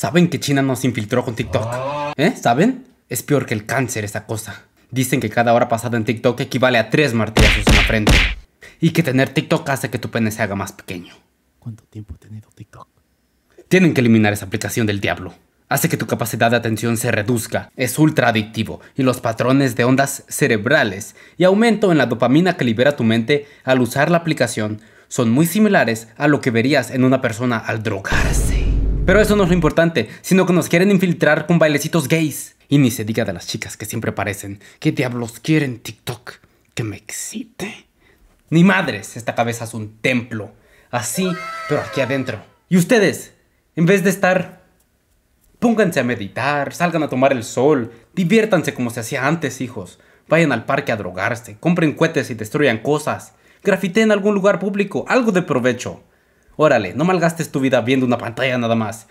¿Saben que China nos infiltró con TikTok? Ah. ¿Eh? ¿Saben? Es peor que el cáncer esa cosa. Dicen que cada hora pasada en TikTok equivale a tres martillazos en la frente. Y que tener TikTok hace que tu pene se haga más pequeño. ¿Cuánto tiempo he tenido TikTok? Tienen que eliminar esa aplicación del diablo. Hace que tu capacidad de atención se reduzca, es ultra adictivo y los patrones de ondas cerebrales y aumento en la dopamina que libera tu mente al usar la aplicación son muy similares a lo que verías en una persona al drogarse. Pero eso no es lo importante, sino que nos quieren infiltrar con bailecitos gays. Y ni se diga de las chicas que siempre parecen. ¿Qué diablos quieren TikTok? Que me excite. Ni madres, esta cabeza es un templo. Así, pero aquí adentro. Y ustedes, en vez de estar... Pónganse a meditar, salgan a tomar el sol, diviértanse como se hacía antes, hijos. Vayan al parque a drogarse, compren cohetes y destruyan cosas. Grafiteen en algún lugar público, algo de provecho. Órale, no malgastes tu vida viendo una pantalla nada más.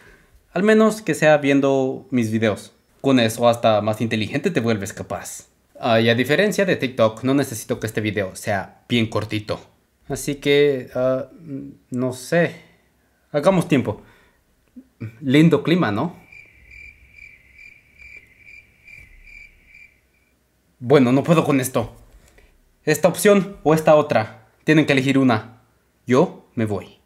Al menos que sea viendo mis videos. Con eso hasta más inteligente te vuelves capaz. y a diferencia de TikTok, no necesito que este video sea bien cortito. Así que, ah, no sé. Hagamos tiempo. Lindo clima, ¿no? Bueno, no puedo con esto. Esta opción o esta otra. Tienen que elegir una. Yo me voy.